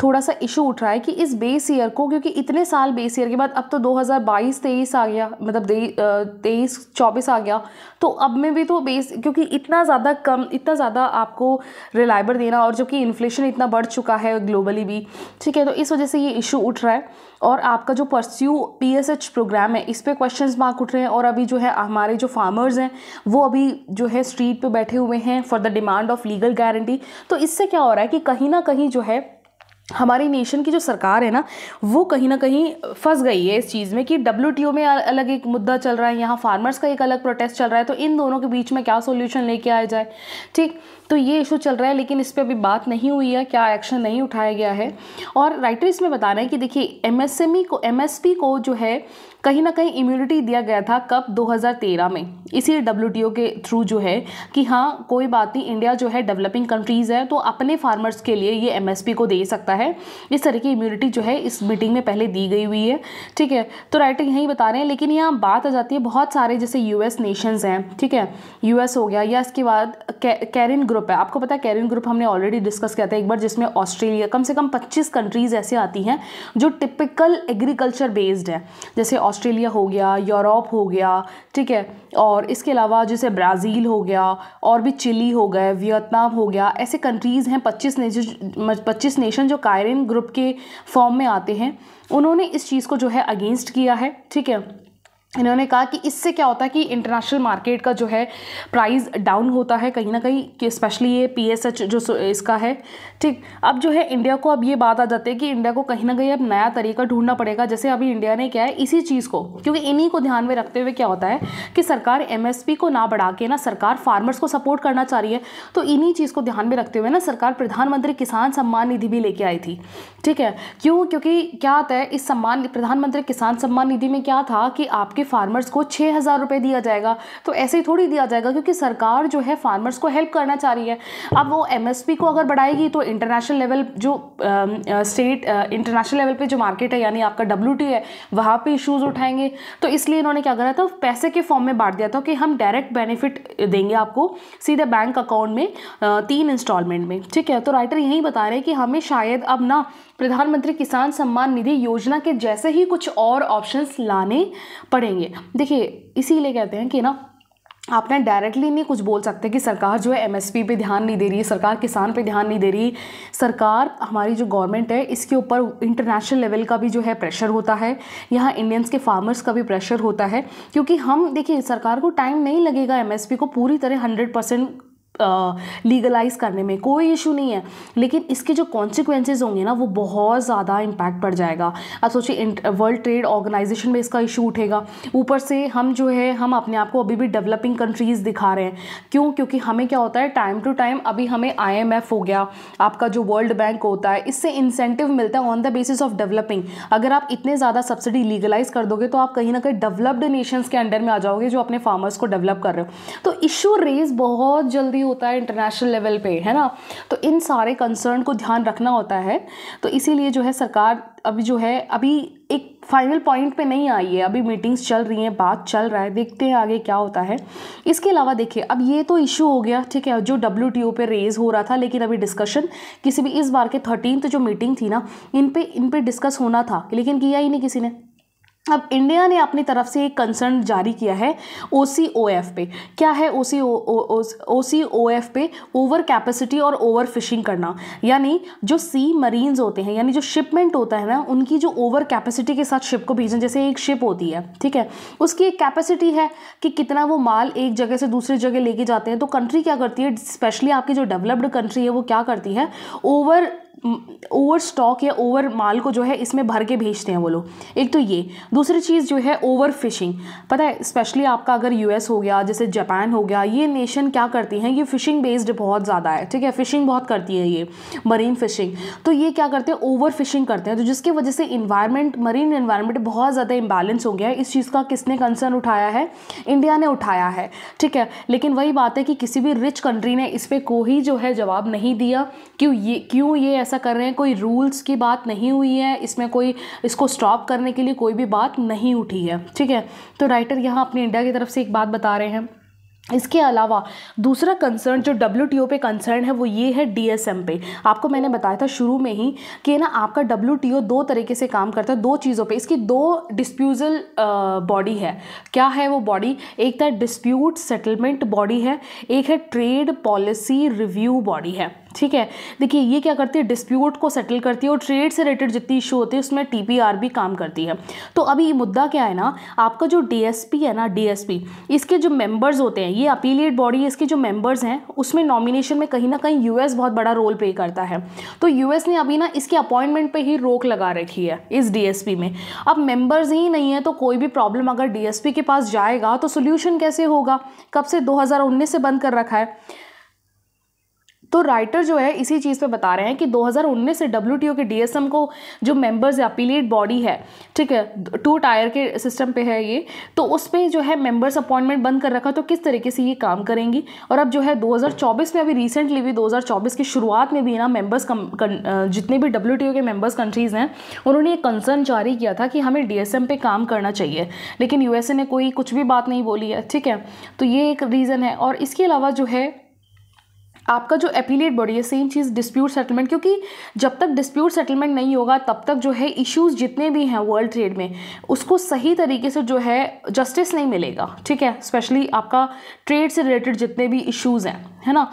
थोड़ा सा इशू उठ रहा है कि इस बेस ईयर को क्योंकि इतने साल बेस ईयर के बाद अब तो 2022 23 आ गया मतलब तेईस चौबीस आ गया तो अब में भी तो बेस क्योंकि इतना ज़्यादा कम इतना ज़्यादा आपको रिलायबल देना और जबकि इन्फ्लेशन इतना बढ़ चुका है ग्लोबली भी ठीक है तो इस वजह से ये इशू उठ रहा है और आपका जो परस्यू पी प्रोग्राम है इस पर क्वेश्चन मार्क उठ रहे हैं और अभी जो है हमारे जो फार्मर्स हैं वो अभी जो है स्ट्रीट पर बैठे हुए हैं for the demand of legal guarantee तो इससे क्या हो रहा है कि कहीं ना कहीं जो है हमारी नेशन की जो सरकार है ना वो कहीं ना कहीं फंस गई है इस चीज़ में कि डब्ल्यू में अलग एक मुद्दा चल रहा है यहाँ फार्मर्स का एक अलग प्रोटेस्ट चल रहा है तो इन दोनों के बीच में क्या सोल्यूशन लेके आया जाए ठीक तो ये इशू चल रहा है लेकिन इस पर अभी बात नहीं हुई है क्या एक्शन नहीं उठाया गया है और राइटर इसमें बता रहे हैं कि देखिए एम e को एम को जो है कहीं ना कहीं इम्यूनिटी दिया गया था कब 2013 में इसी डब्ल्यू के थ्रू जो है कि हाँ कोई बात नहीं इंडिया जो है डेवलपिंग कंट्रीज़ है तो अपने फार्मर्स के लिए ये एम को दे सकता है इस तरह की इम्यूनिटी जो है इस मीटिंग में पहले दी गई हुई है ठीक है तो राइटर यहीं बता रहे हैं लेकिन यहाँ बात आ जाती है बहुत सारे जैसे यूएस नेशंस हैं ठीक है यूएस हो गया या इसके बाद कैरिन ग्रुप है आपको पता है कैरिन ग्रुप हमने ऑलरेडी डिस्कस किया था एक बार जिसमें ऑस्ट्रेलिया कम से कम पच्चीस कंट्रीज़ ऐसे आती हैं जो टिपिकल एग्रीकल्चर बेस्ड है जैसे ऑस्ट्रेलिया हो गया यूरोप हो गया ठीक है और इसके अलावा जैसे ब्राज़ील हो गया और भी चिली हो गए वियतनाम हो गया ऐसे कंट्रीज़ हैं पच्चीस नेशन पच्चीस नेशन जो कायरन ग्रुप के फॉर्म में आते हैं उन्होंने इस चीज़ को जो है अगेंस्ट किया है ठीक है इन्होंने कहा कि इससे क्या होता है कि इंटरनेशनल मार्केट का जो है प्राइस डाउन होता है कहीं ना कहीं कि स्पेशली ये पीएसएच जो इसका है ठीक अब जो है इंडिया को अब ये बात आ जाती है कि इंडिया को कहीं ना कहीं अब नया तरीका ढूंढना पड़ेगा जैसे अभी इंडिया ने क्या है इसी चीज़ को क्योंकि इन्हीं को ध्यान में रखते हुए क्या होता है कि सरकार एम को ना बढ़ा के ना सरकार फार्मर्स को सपोर्ट करना चाह रही है तो इन्हीं चीज़ को ध्यान में रखते हुए ना सरकार प्रधानमंत्री किसान सम्मान निधि भी लेके आई थी ठीक है क्यों क्योंकि क्या आता है इस सम्मान प्रधानमंत्री किसान सम्मान निधि में क्या था कि आपके आपके फार्मर्स को छः हज़ार रुपये दिया जाएगा तो ऐसे ही थोड़ी दिया जाएगा क्योंकि सरकार जो है फार्मर्स को हेल्प करना चाह रही है अब वो एमएसपी को अगर बढ़ाएगी तो इंटरनेशनल लेवल जो स्टेट इंटरनेशनल लेवल पर जो मार्केट है यानी आपका डब्ल्यू है वहाँ पर इशूज़ उठाएंगे तो इसलिए इन्होंने क्या करा था पैसे के फॉर्म में बांट दिया था कि हम डायरेक्ट बेनिफिट देंगे आपको सीधे बैंक अकाउंट में तीन इंस्टॉलमेंट में ठीक है तो राइटर यही बता रहे हैं कि हमें शायद अब ना प्रधानमंत्री किसान सम्मान निधि योजना के जैसे ही कुछ और ऑप्शंस लाने पड़ेंगे करेंगे देखिए इसीलिए कहते हैं कि ना आप ना डायरेक्टली नहीं कुछ बोल सकते कि सरकार जो है एमएसपी पे ध्यान नहीं दे रही है सरकार किसान पे ध्यान नहीं दे रही सरकार हमारी जो गवर्नमेंट है इसके ऊपर इंटरनेशनल लेवल का भी जो है प्रेशर होता है यहाँ इंडियंस के फार्मर्स का भी प्रेशर होता है क्योंकि हम देखिए सरकार को टाइम नहीं लगेगा एमएसपी को पूरी तरह हंड्रेड परसेंट लीगलाइज uh, करने में कोई इशू नहीं है लेकिन इसके जो कॉन्सिक्वेंसेज होंगे ना वो बहुत ज़्यादा इम्पैक्ट पड़ जाएगा आप सोचिए वर्ल्ड ट्रेड ऑर्गेनाइजेशन में इसका इशू उठेगा ऊपर से हम जो है हम अपने आप को अभी भी डेवलपिंग कंट्रीज़ दिखा रहे हैं क्यों क्योंकि हमें क्या होता है टाइम टू टाइम अभी हमें आई हो गया आपका जो वर्ल्ड बैंक होता है इससे इंसेंटिव मिलता है on the basis of developing अगर आप इतने ज़्यादा सब्सिडी लीगलाइज कर दोगे तो आप कहीं ना कहीं डेवलप्ड नेशंस के अंडर में आ जाओगे जो अपने फार्मर्स को डेवलप कर रहे हो तो इशू रेज बहुत जल्दी भी होता है इंटरनेशनल लेवल पे है ना तो इन सारे कंसर्न को ध्यान रखना होता है तो इसीलिए जो है सरकार अभी जो है अभी एक फाइनल पॉइंट पे नहीं आई है अभी मीटिंग्स चल रही हैं बात चल रहा है देखते हैं आगे क्या होता है इसके अलावा देखिए अब ये तो इशू हो गया ठीक है जो डब्ल्यू टी ओ पे रेज हो रहा था लेकिन अभी डिस्कशन किसी भी इस बार के थर्टीन तो जो मीटिंग थी ना इन पे इन पे डिस्कस होना था लेकिन किया ही नहीं किसी ने अब इंडिया ने अपनी तरफ से एक कंसर्न जारी किया है ओ सी ओ एफ पे क्या है O C O C O F पे ओवर कैपेसिटी और ओवर फिशिंग करना यानी जो सी मरीन्स होते हैं यानी जो शिपमेंट होता है ना उनकी जो ओवर कैपेसिटी के साथ शिप को भेजें जैसे एक शिप होती है ठीक है उसकी एक कैपेसिटी है कि कितना वो माल एक जगह से दूसरी जगह लेके जाते हैं तो कंट्री क्या करती है स्पेशली आपकी जो डेवलप्ड कंट्री है वो क्या करती है ओवर ओवर स्टॉक या ओवर माल को जो है इसमें भर के भेजते हैं वो लोग एक तो ये दूसरी चीज़ जो है ओवर फिशिंग पता है स्पेशली आपका अगर यूएस हो गया जैसे जापान हो गया ये नेशन क्या करती हैं ये फ़िशिंग बेस्ड बहुत ज़्यादा है ठीक है फ़िशिंग बहुत करती है ये मरीन फ़िशिंग तो ये क्या करते हैं ओवर फिशिंग करते हैं तो जिसकी वजह से इन्वायरमेंट मरीन इन्वायरमेंट बहुत ज़्यादा इम्बैलेंस हो गया है इस चीज़ का किसने कंसर्न उठाया है इंडिया ने उठाया है ठीक है लेकिन वही बात है कि किसी भी रिच कंट्री ने इस पर कोई जो है जवाब नहीं दिया क्यों ये क्यों ये ऐसा कर रहे हैं कोई रूल्स की बात नहीं हुई है इसमें कोई इसको स्टॉप करने के लिए कोई भी बात बात नहीं उठी है ठीक है तो राइटर यहाँ अपने इंडिया की तरफ से एक बात बता रहे हैं इसके अलावा दूसरा कंसर्न जो डब्ल्यू पे कंसर्न है वो ये है डीएसएम पे आपको मैंने बताया था शुरू में ही कि ना आपका डब्ल्यू दो तरीके से काम करता है दो चीज़ों पे इसकी दो डिस्प्यूज़ल बॉडी है क्या है वो बॉडी एक था डिस्प्यूट सेटलमेंट बॉडी है एक है ट्रेड पॉलिसी रिव्यू बॉडी है ठीक है देखिए ये क्या करती है डिस्प्यूट को सेटल करती है और ट्रेड से रिलेटेड जितनी इशू होते हैं उसमें टीपीआर भी काम करती है तो अभी मुद्दा क्या है ना आपका जो डीएसपी है ना डीएसपी इसके जो मेंबर्स होते हैं ये अपीलिएट बॉडी इसके जो मेंबर्स हैं उसमें नॉमिनेशन में कहीं ना कहीं यूएस बहुत बड़ा रोल प्ले करता है तो यूएस ने अभी ना इसके अपॉइंटमेंट पर ही रोक लगा रखी है इस डी में अब मेम्बर्स ही नहीं है तो कोई भी प्रॉब्लम अगर डी के पास जाएगा तो सोल्यूशन कैसे होगा कब से दो से बंद कर रखा है तो राइटर जो है इसी चीज़ पे बता रहे हैं कि 2019 से डब्ल्यू के डीएसएम को जो मेंबर्स या अपीलेट बॉडी है ठीक है टू टायर के सिस्टम पे है ये तो उस पर जो है मेंबर्स अपॉइंटमेंट बंद कर रखा तो किस तरीके से ये काम करेंगी और अब जो है 2024 में अभी रिसेंटली भी 2024 की शुरुआत में भी ना मेम्बर्स जितने भी डब्ल्यू के मेम्बर्स कंट्रीज़ हैं उन्होंने ये कंसर्न जारी किया था कि हमें डी पे काम करना चाहिए लेकिन यू ने कोई कुछ भी बात नहीं बोली है ठीक है तो ये एक रीज़न है और इसके अलावा जो है आपका जो अपीलेट बॉडी है सेम चीज़ डिस्प्यूट सेटलमेंट क्योंकि जब तक डिस्प्यूट सेटलमेंट नहीं होगा तब तक जो है इश्यूज़ जितने भी हैं वर्ल्ड ट्रेड में उसको सही तरीके से जो है जस्टिस नहीं मिलेगा ठीक है स्पेशली आपका ट्रेड से रिलेटेड जितने भी इश्यूज़ हैं है ना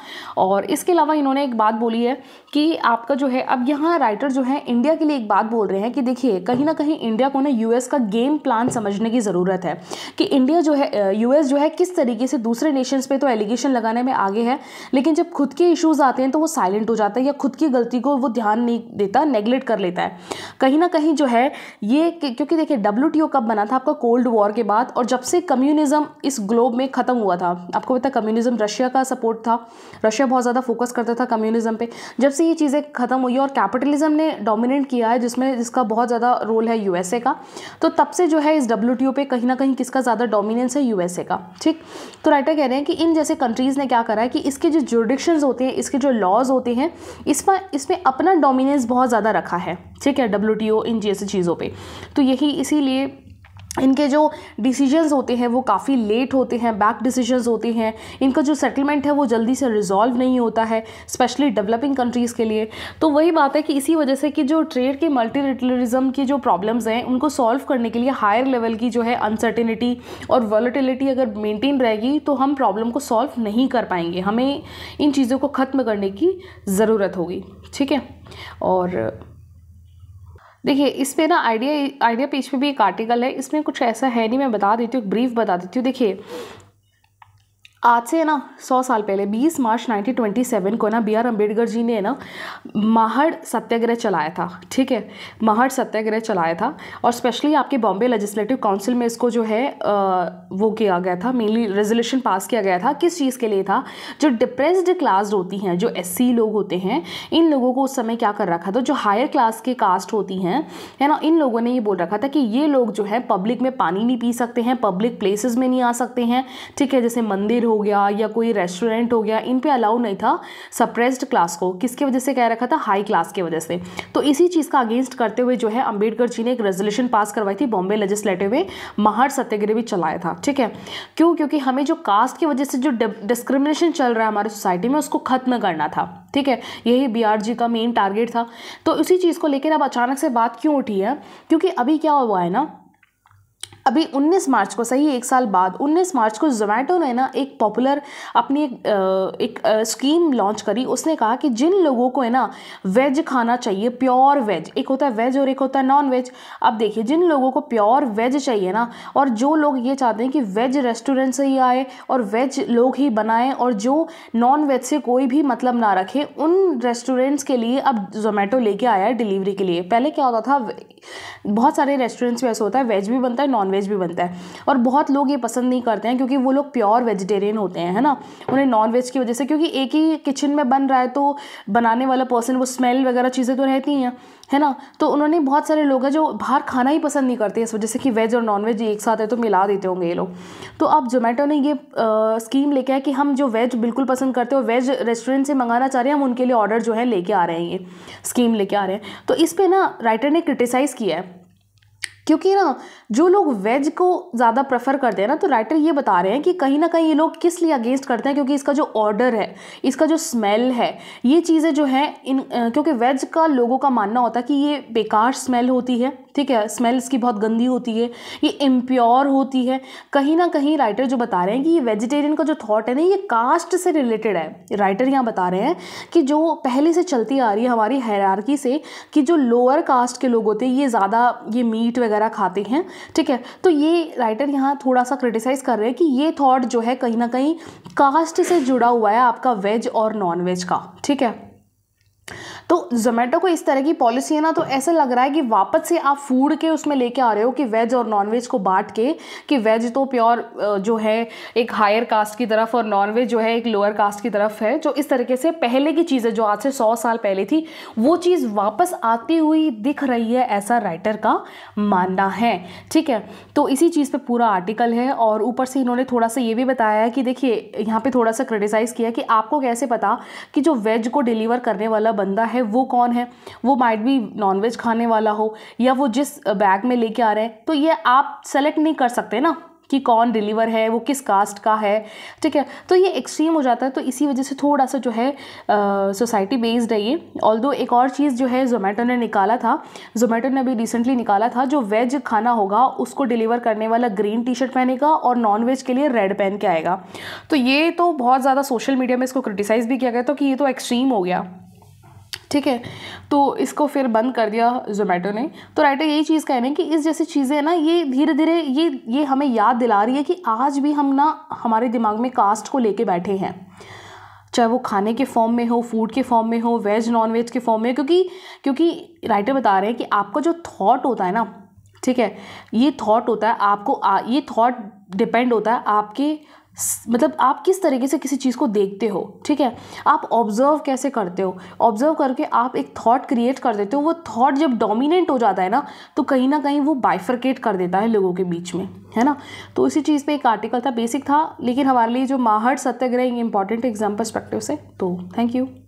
और इसके अलावा इन्होंने एक बात बोली है कि आपका जो है अब यहाँ राइटर जो है इंडिया के लिए एक बात बोल रहे हैं कि देखिए कहीं ना कहीं इंडिया को ना यूएस का गेम प्लान समझने की ज़रूरत है कि इंडिया जो है यूएस जो है किस तरीके से दूसरे नेशंस पे तो एलिगेशन लगाने में आगे है लेकिन जब खुद खुद के इश्यूज़ आते हैं तो वो साइलेंट हो जाता है या खुद की गलती को वो ध्यान नहीं देता नेग्लेक्ट कर लेता है कहीं ना कहीं जो है ये क्योंकि देखिए डब्ल्यू कब बना था आपका कोल्ड वॉर के बाद और जब से कम्युनिज्म इस ग्लोब में ख़त्म हुआ था आपको पता कम्युनिज्म रशिया का सपोर्ट था रशिया बहुत ज़्यादा फोकस करता था कम्युनिज्म पे जब से ये चीज़ें ख़त्म हुई और कैपिटलिज्म ने डोमिनेट किया है जिसमें जिसका बहुत ज़्यादा रोल है यूएसए का तो तब से जो है इस डब्ल्यू पे कहीं ना कहीं किसका ज़्यादा डोमिनेंस है यूएसए का ठीक तो राइटर कह रहे हैं कि इन जैसे कंट्रीज़ ने क्या करा है कि इसके जो जुडिक्शन रेगुलेशंस होते हैं इसके जो लॉज होते हैं इस पर इसमें अपना डोमिनेंस बहुत ज़्यादा रखा है ठीक है डब्ल्यू टी ओ इन जैसी चीज़ों पर तो यही इसीलिए इनके जो डिसीजंस होते हैं वो काफ़ी लेट होते हैं बैक डिसीजंस होते हैं इनका जो सेटलमेंट है वो जल्दी से रिजॉल्व नहीं होता है स्पेशली डेवलपिंग कंट्रीज़ के लिए तो वही बात है कि इसी वजह से कि जो ट्रेड के मल्टीरेटलिज्म की जो प्रॉब्लम्स हैं उनको सॉल्व करने के लिए हायर लेवल की जो है अनसर्टिनिटी और वॉलिटिलिटी अगर मेनटेन रहेगी तो हम प्रॉब्लम को सॉल्व नहीं कर पाएंगे हमें इन चीज़ों को ख़त्म करने की ज़रूरत होगी ठीक है और देखिए इस पे ना आइडिया आइडिया पेज पे भी एक आर्टिकल है इसमें कुछ ऐसा है नहीं मैं बता देती हूँ एक ब्रीफ बता देती हूँ देखिए आज से ना सौ साल पहले 20 मार्च 1927 को ना बी आर अम्बेडकर जी ने ना महड़ सत्याग्रह चलाया था ठीक है महड़ सत्याग्रह चलाया था और स्पेशली आपके बॉम्बे लेजिस्लेटिव काउंसिल में इसको जो है आ, वो किया गया था मेनली रेजोल्यूशन पास किया गया था किस चीज़ के लिए था जो डिप्रेस्ड क्लास होती हैं जो एस लोग होते हैं इन लोगों को उस समय क्या कर रखा था जो हायर क्लास के कास्ट होती हैं है ना इन लोगों ने ये बोल रखा था कि ये लोग जो है पब्लिक में पानी नहीं पी सकते हैं पब्लिक प्लेसेस में नहीं आ सकते हैं ठीक है जैसे मंदिर हो गया या कोई रेस्टोरेंट हो गया इन पे अलाउ नहीं था सप्रेस्ड क्लास को किसके वजह से कह रखा था हाई क्लास की वजह से तो इसी चीज़ का अगेंस्ट करते हुए जो है अम्बेडकर जी ने एक रेजोल्यूशन पास करवाई थी बॉम्बे लेजिस्लेटिव में महार सत्याग्रह भी चलाया था ठीक है क्यों क्योंकि हमें जो कास्ट की वजह से जो डिस्क्रिमिनेशन चल रहा है हमारी सोसाइटी में उसको ख़त्म करना था ठीक है यही जी का मेन टारगेट था तो इसी चीज़ को लेकर अब अचानक से बात क्यों उठी है क्योंकि अभी क्या हुआ है ना अभी 19 मार्च को सही एक साल बाद 19 मार्च को जोमेटो ने ना एक पॉपुलर अपनी एक, एक, एक स्कीम लॉन्च करी उसने कहा कि जिन लोगों को है ना वेज खाना चाहिए प्योर वेज एक होता है वेज और एक होता है नॉन वेज अब देखिए जिन लोगों को प्योर वेज चाहिए ना और जो लोग ये चाहते हैं कि वेज रेस्टोरेंट से ही आए और वेज लोग ही बनाएं और जो नॉन वेज से कोई भी मतलब ना रखे उन रेस्टोरेंट्स के लिए अब जोमेटो लेके आया है डिलीवरी के लिए पहले क्या होता था बहुत सारे रेस्टोरेंट्स में ऐसा होता है वेज भी बनता है नॉन वेज नॉनवेज भी बनता है और बहुत लोग ये पसंद नहीं करते हैं क्योंकि वो लोग प्योर वेजिटेरियन होते हैं है ना उन्हें नॉनवेज की वजह से क्योंकि एक ही किचन में बन रहा है तो बनाने वाला पर्सन वो स्मेल वगैरह चीज़ें तो रहती हैं है ना तो उन्होंने बहुत सारे लोग हैं जो बाहर खाना ही पसंद नहीं करते इस वजह से कि वेज और नॉन वेज एक साथ है तो मिला देते होंगे ये लोग तो अब जोमेटो ने ये आ, स्कीम लेके आया कि हम जो वेज बिल्कुल पसंद करते हो वेज रेस्टोरेंट से मंगाना चाह रहे हैं हम उनके लिए ऑर्डर जो है लेके आ रहे हैं ये स्कीम लेके आ रहे हैं तो इस पर ना राइटर ने क्रिटिसाइज़ किया है क्योंकि ना जो लोग वेज को ज़्यादा प्रेफर करते हैं ना तो राइटर ये बता रहे हैं कि कहीं ना कहीं ये लोग किस लिए अगेंस्ट करते हैं क्योंकि इसका जो ऑर्डर है इसका जो स्मेल है ये चीज़ें जो हैं इन क्योंकि वेज का लोगों का मानना होता है कि ये बेकार स्मेल होती है ठीक है स्मेल इसकी बहुत गंदी होती है ये इम्प्योर होती है कहीं ना कहीं राइटर जो बता रहे हैं कि ये वेजिटेरियन का जो थाट है ना ये कास्ट से रिलेटेड है राइटर यहाँ बता रहे हैं कि जो पहले से चलती आ रही है हमारी हैरारकी से कि जो लोअर कास्ट के लोग होते हैं ये ज़्यादा ये मीट वगैरह वगैरह खाते हैं ठीक है तो ये राइटर यहाँ थोड़ा सा क्रिटिसाइज़ कर रहे हैं कि ये थॉट जो है कहीं ना कहीं कास्ट से जुड़ा हुआ है आपका वेज और नॉन वेज का ठीक है तो जोमेटो को इस तरह की पॉलिसी है ना तो ऐसा लग रहा है कि वापस से आप फूड के उसमें लेके आ रहे हो कि वेज और नॉन वेज को बांट के कि वेज तो प्योर जो है एक हायर कास्ट की तरफ और नॉन वेज जो है एक लोअर कास्ट की तरफ है जो इस तरीके से पहले की चीज़ें जो आज से सौ साल पहले थी वो चीज़ वापस आती हुई दिख रही है ऐसा राइटर का मानना है ठीक है तो इसी चीज़ पर पूरा आर्टिकल है और ऊपर से इन्होंने थोड़ा सा ये भी बताया है कि देखिए यहाँ पर थोड़ा सा क्रिटिसाइज़ किया कि आपको कैसे पता कि जो वेज को डिलीवर करने वाला बंदा है वो कौन है वो माइट भी नॉनवेज खाने वाला हो या वो जिस बैग में लेके आ रहे हैं तो ये आप सेलेक्ट नहीं कर सकते ना कि कौन डिलीवर है वो किस कास्ट का है ठीक है तो ये एक्सट्रीम हो जाता है तो इसी वजह से थोड़ा सा जो है सोसाइटी बेस्ड है ये ऑल एक और चीज़ जो है जोमेटो ने निकाला था जोमेटो ने अभी रिसेंटली निकाला था जो वेज खाना होगा उसको डिलीवर करने वाला ग्रीन टी शर्ट पहनेगा और नॉन वेज के लिए रेड पहन के आएगा तो ये तो बहुत ज़्यादा सोशल मीडिया में इसको क्रिटिसाइज़ भी किया गया था तो कि ये तो एक्सट्रीम हो गया ठीक है तो इसको फिर बंद कर दिया जोमेटो ने तो राइटर यही चीज़ कह रहे हैं कि इस जैसी चीज़ें ना ये धीरे धीरे ये ये हमें याद दिला रही है कि आज भी हम ना हमारे दिमाग में कास्ट को लेके बैठे हैं चाहे वो खाने के फॉर्म में हो फूड के फॉर्म में हो वेज नॉन वेज के फॉर्म में क्योंकि क्योंकि राइटर बता रहे हैं कि आपका जो थाट होता है ना ठीक है ये थाट होता है आपको आ, ये थाट डिपेंड होता है आपके मतलब आप किस तरीके से किसी चीज़ को देखते हो ठीक है आप ऑब्जर्व कैसे करते हो ऑब्जर्व करके आप एक थॉट क्रिएट कर देते हो वो थॉट जब डोमिनेंट हो जाता है ना तो कहीं ना कहीं वो बाइफर्केट कर देता है लोगों के बीच में है ना तो इसी चीज़ पे एक आर्टिकल था बेसिक था लेकिन हमारे लिए जो Mahad Satyagraha important exam perspective से तो थैंक यू